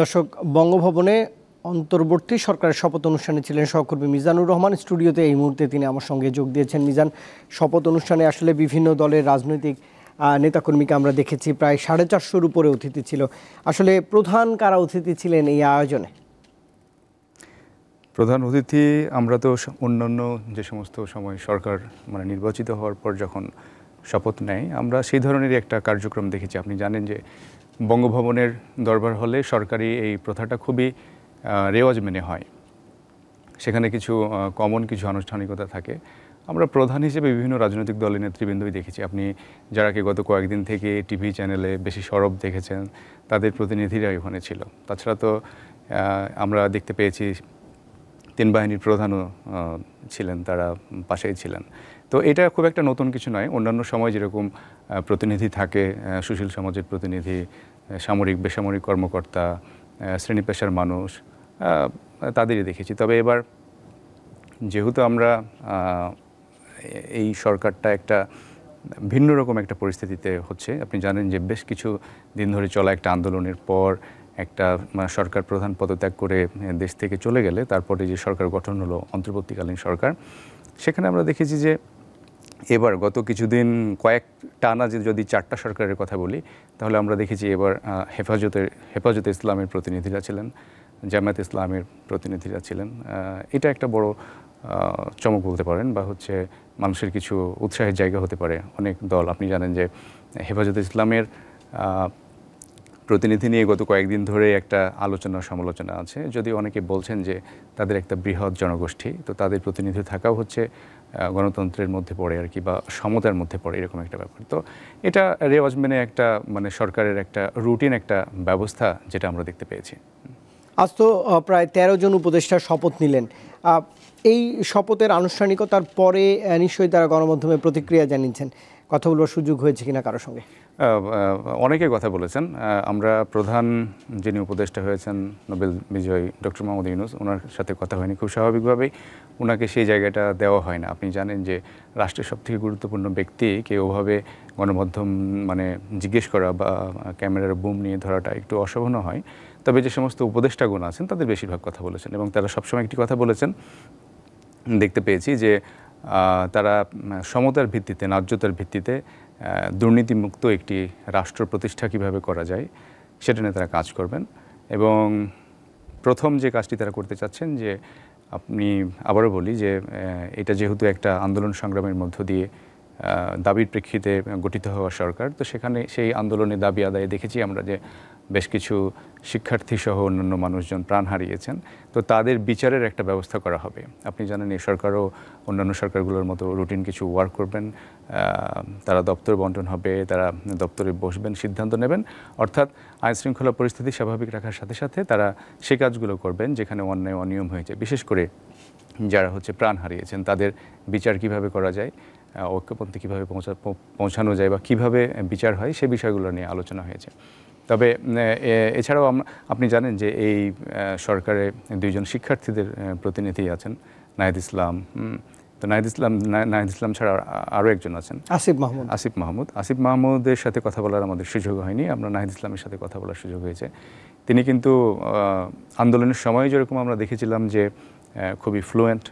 দর্শক বঙ্গভবনে অন্তর্বর্তী সরকারের শপথ অনুষ্ঠানে ছিলেন সহকর্মী মিজানুর রহমান স্টুডিওতে এই মুহূর্তে তিনি আমার সঙ্গে যোগ দিয়েছেন মিজান শপথ অনুষ্ঠানে আসলে বিভিন্ন দলের রাজনৈতিক নেতাকর্মীকে আমরা দেখেছি প্রায় সাড়ে চারশোর উপরে অতিথি ছিল আসলে প্রধান কারা অতিথি ছিলেন এই আয়োজনে প্রধান অতিথি আমরা তো অন্যান্য যে সমস্ত সময় সরকার মানে নির্বাচিত হওয়ার পর যখন শপথ নেয় আমরা সেই ধরনেরই একটা কার্যক্রম দেখেছি আপনি জানেন যে বঙ্গভবনের দরবার হলে সরকারি এই প্রথাটা খুবই রেওয়াজ মেনে হয় সেখানে কিছু কমন কিছু আনুষ্ঠানিকতা থাকে আমরা প্রধান হিসেবে বিভিন্ন রাজনৈতিক দলের নেতৃবৃন্দই দেখেছি আপনি যারাকে গত কয়েকদিন থেকে টিভি চ্যানেলে বেশি সরব দেখেছেন তাদের প্রতিনিধিরা ওখানে ছিল তাছাড়া তো আমরা দেখতে পেয়েছি তিন বাহিনীর প্রধানও ছিলেন তারা পাশেই ছিলেন তো এটা খুব একটা নতুন কিছু নয় অন্যান্য সময় যেরকম প্রতিনিধি থাকে সুশীল সমাজের প্রতিনিধি সামরিক বেসামরিক কর্মকর্তা শ্রেণী পেশার মানুষ তাদেরই দেখেছি তবে এবার যেহেতু আমরা এই সরকারটা একটা ভিন্ন রকম একটা পরিস্থিতিতে হচ্ছে আপনি জানেন যে বেশ কিছু দিন ধরে চলা একটা আন্দোলনের পর একটা সরকার প্রধান পদত্যাগ করে দেশ থেকে চলে গেলে তারপরে যে সরকার গঠন হলো অন্তর্বর্তীকালীন সরকার সেখানে আমরা দেখেছি যে এবার গত কিছুদিন কয়েক টানা যদি চারটা সরকারের কথা বলি তাহলে আমরা দেখেছি এবার হেফাজতের হেফাজতে ইসলামের প্রতিনিধিরা ছিলেন জামায়াত ইসলামের প্রতিনিধিরা ছিলেন এটা একটা বড় চমক বলতে পারেন বা হচ্ছে মানুষের কিছু উৎসাহের জায়গা হতে পারে অনেক দল আপনি জানেন যে হেফাজত ইসলামের প্রতিনিধি নিয়ে গত কয়েকদিন ধরে একটা আলোচনা সমালোচনা আছে যদি অনেকে বলছেন যে তাদের একটা বৃহৎ জনগোষ্ঠী তো তাদের প্রতিনিধি থাকাও হচ্ছে গণতন্ত্রের মধ্যে পড়ে আর কি বা সমতার মধ্যে পড়ে এরকম একটা ব্যাপার তো এটা রেওয়াজ মেনে একটা মানে সরকারের একটা রুটিন একটা ব্যবস্থা যেটা আমরা দেখতে পেয়েছি আজ তো প্রায় ১৩ জন উপদেষ্টা শপথ নিলেন এই শপথের আনুষ্ঠানিকতার পরে নিশ্চয়ই তারা গণমাধ্যমে প্রতিক্রিয়া জানিয়েছেন কথা বলবার সুযোগ হয়েছে কিনা কারোর সঙ্গে অনেকে কথা বলেছেন আমরা প্রধান যিনি উপদেষ্টা হয়েছেন নোবেল বিজয়ী ডক্টর মোহাম্মদ ইউনুস ওনার সাথে কথা হয়নি খুব স্বাভাবিকভাবেই ওনাকে সেই জায়গাটা দেওয়া হয় না আপনি জানেন যে রাষ্ট্রের সবথেকে গুরুত্বপূর্ণ ব্যক্তিকে ওভাবে গণমাধ্যম মানে জিজ্ঞেস করা বা ক্যামেরার বুম নিয়ে ধরাটা একটু অশোভনও হয় তবে যে সমস্ত উপদেষ্টাগুণ আছেন তাদের বেশিরভাগ কথা বলেছেন এবং তারা সবসময় একটি কথা বলেছেন দেখতে পেয়েছি যে তারা সমতার ভিত্তিতে ন্যায্যতার ভিত্তিতে দুর্নীতিমুক্ত একটি রাষ্ট্র প্রতিষ্ঠা কীভাবে করা যায় সেটা নিয়ে তারা কাজ করবেন এবং প্রথম যে কাজটি তারা করতে চাচ্ছেন যে আপনি আবারও বলি যে এটা যেহেতু একটা আন্দোলন সংগ্রামের মধ্য দিয়ে দাবির প্রেক্ষিতে গঠিত হওয়া সরকার তো সেখানে সেই আন্দোলনে দাবি আদায়ে দেখেছি আমরা যে বেশ কিছু শিক্ষার্থীসহ অন্যান্য মানুষজন প্রাণ হারিয়েছেন তো তাদের বিচারের একটা ব্যবস্থা করা হবে আপনি জানেন এই সরকারও অন্যান্য সরকারগুলোর মতো রুটিন কিছু ওয়ার্ক করবেন তারা দপ্তর বন্টন হবে তারা দপ্তরে বসবেন সিদ্ধান্ত নেবেন অর্থাৎ আইন শৃঙ্খলা পরিস্থিতি স্বাভাবিক রাখার সাথে সাথে তারা সে কাজগুলো করবেন যেখানে অন্যায় অনিয়ম হয়েছে বিশেষ করে যারা হচ্ছে প্রাণ হারিয়েছেন তাদের বিচার কিভাবে করা যায় ঐক্যপন্থী কীভাবে পৌঁছা পৌঁছানো যায় বা কিভাবে বিচার হয় সে বিষয়গুলো নিয়ে আলোচনা হয়েছে তবে এছাড়াও আপনি জানেন যে এই সরকারে দুইজন শিক্ষার্থীদের প্রতিনিধি আছেন নাহিদ ইসলাম তো নাহিদ ইসলাম নাহিদ ইসলাম ছাড়া আরও একজন আছেন আসিফ মাহমুদ আসিফ মাহমুদ আসিফ মাহমুদের সাথে কথা বলার আমাদের সুযোগ হয়নি আমরা নাহিদ ইসলামের সাথে কথা বলার সুযোগ হয়েছে তিনি কিন্তু আন্দোলনের সময় যেরকম আমরা দেখেছিলাম যে খুবই ফ্লুয়েন্ট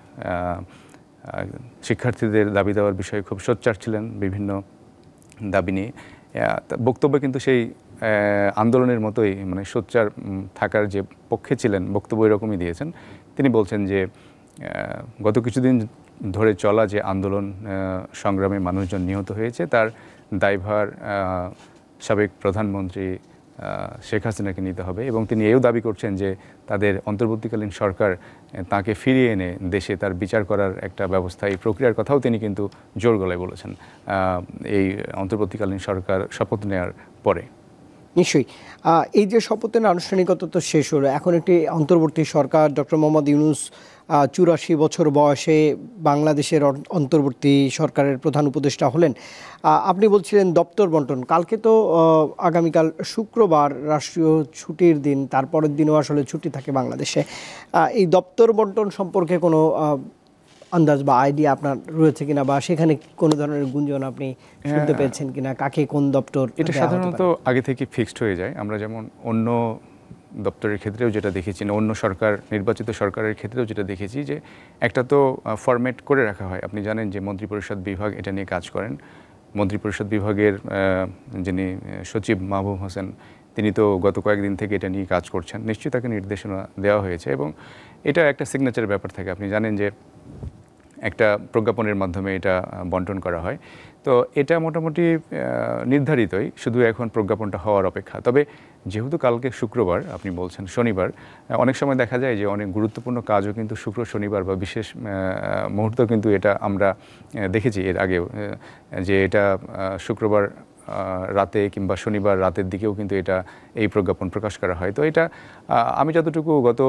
শিক্ষার্থীদের দাবি দেওয়ার বিষয়ে খুব সোচ্চার ছিলেন বিভিন্ন দাবি নিয়ে বক্তব্য কিন্তু সেই আন্দোলনের মতোই মানে সোচ্চার থাকার যে পক্ষে ছিলেন বক্তব্য এরকমই দিয়েছেন তিনি বলছেন যে গত কিছুদিন ধরে চলা যে আন্দোলন সংগ্রামে মানুষজন নিহত হয়েছে তার দায়ভার সাবেক প্রধানমন্ত্রী শেখ হাসিনাকে নিতে হবে এবং তিনি এও দাবি করছেন যে তাদের অন্তর্বর্তীকালীন সরকার তাকে ফিরিয়ে এনে দেশে তার বিচার করার একটা ব্যবস্থা এই প্রক্রিয়ার কথাও তিনি কিন্তু জোর গলায় বলেছেন এই অন্তর্বর্তীকালীন সরকার শপথ নেওয়ার পরে নিশ্চয়ই এই যে শপথের আনুষ্ঠানিকতা তো শেষ হলো এখন একটি অন্তর্বর্তী সরকার ডক্টর মোহাম্মদ ইউনুস চুরাশি বছর বয়সে বাংলাদেশের অন্তর্বর্তী সরকারের প্রধান উপদেষ্টা হলেন আপনি বলছিলেন দপ্তর বন্টন কালকে তো আগামীকাল শুক্রবার রাষ্ট্রীয় ছুটির দিন তারপরের দিনও আসলে ছুটি থাকে বাংলাদেশে এই দপ্তর বন্টন সম্পর্কে কোনো আন্দাজ বা আইডিয়া আপনার রয়েছে কিনা বা সেখানে কোনো ধরনের গুঞ্জন আপনি হ্যাঁ। শুনতে পেয়েছেন কিনা কাকে কোন দপ্তর এটা সাধারণত আগে থেকে ফিক্সড হয়ে যায় আমরা যেমন অন্য দপ্তরের ক্ষেত্রেও যেটা দেখেছি না অন্য সরকার নির্বাচিত সরকারের ক্ষেত্রেও যেটা দেখেছি যে একটা তো ফরম্যাট করে রাখা হয় আপনি জানেন যে মন্ত্রিপরিষদ বিভাগ এটা নিয়ে কাজ করেন মন্ত্রিপরিষদ বিভাগের যিনি সচিব মাহবুব হোসেন তিনি তো গত কয়েকদিন থেকে এটা নিয়ে কাজ করছেন নিশ্চয়ই তাকে নির্দেশনা দেওয়া হয়েছে এবং এটা একটা সিগনেচার ব্যাপার থাকে আপনি জানেন যে একটা প্রজ্ঞাপনের মাধ্যমে এটা বন্টন করা হয় তো এটা মোটামুটি নির্ধারিতই শুধু এখন প্রজ্ঞাপনটা হওয়ার অপেক্ষা তবে যেহেতু কালকে শুক্রবার আপনি বলছেন শনিবার অনেক সময় দেখা যায় যে অনেক গুরুত্বপূর্ণ কাজও কিন্তু শুক্র শনিবার বা বিশেষ মুহূর্ত কিন্তু এটা আমরা দেখেছি এর আগেও যে এটা শুক্রবার রাতে কিংবা শনিবার রাতের দিকেও কিন্তু এটা এই প্রজ্ঞাপন প্রকাশ করা হয় তো এটা আমি যতটুকু গত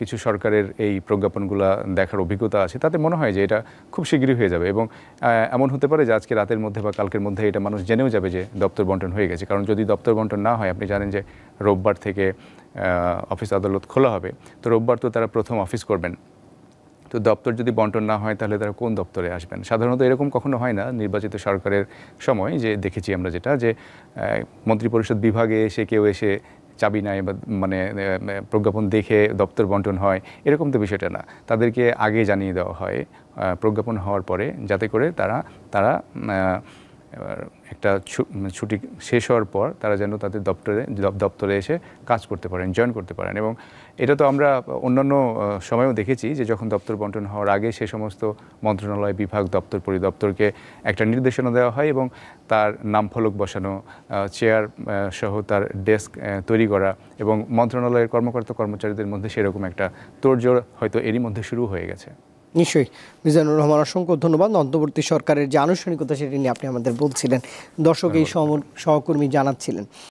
কিছু সরকারের এই প্রজ্ঞাপনগুলো দেখার অভিজ্ঞতা আছে তাতে মনে হয় যে এটা খুব শীঘ্রই হয়ে যাবে এবং এমন হতে পারে যে আজকে রাতের মধ্যে বা কালকের মধ্যে এটা মানুষ জেনেও যাবে যে দপ্তর বন্টন হয়ে গেছে কারণ যদি দপ্তর বন্টন না হয় আপনি জানেন যে রোববার থেকে অফিস আদালত খোলা হবে তো রোববার তো তারা প্রথম অফিস করবেন তো দপ্তর যদি বন্টন না হয় তাহলে তারা কোন দপ্তরে আসবেন সাধারণত এরকম কখনো হয় না নির্বাচিত সরকারের সময় যে দেখেছি আমরা যেটা যে মন্ত্রিপরিষদ বিভাগে এসে কেউ এসে চাবি নাই বা মানে প্রজ্ঞাপন দেখে দপ্তর বন্টন হয় এরকম তো বিষয়টা না তাদেরকে আগে জানিয়ে দেওয়া হয় প্রজ্ঞাপন হওয়ার পরে যাতে করে তারা তারা এবার একটা মানে ছুটি শেষ হওয়ার পর তারা যেন তাদের দপ্তরে দপ্তরে এসে কাজ করতে পারেন জয়েন করতে পারেন এবং এটা তো আমরা অন্যান্য সময়েও দেখেছি যে যখন দপ্তর বন্টন হওয়ার আগে সে সমস্ত মন্ত্রণালয় বিভাগ দপ্তর পরিদপ্তরকে একটা নির্দেশনা দেওয়া হয় এবং তার নাম ফলক বসানো চেয়ার সহ তার ডেস্ক তৈরি করা এবং মন্ত্রণালয়ের কর্মকর্তা কর্মচারীদের মধ্যে সেরকম একটা তোড়জোড় হয়তো এরই মধ্যে শুরু হয়ে গেছে নিশ্চয়ই মিজানুর রহমান অসংখ্য ধন্যবাদ অন্তর্বর্তী সরকারের যে আনুষ্ঠানিকতা সেটি নিয়ে আপনি আমাদের বলছিলেন দর্শক এই সহকর্মী জানাচ্ছিলেন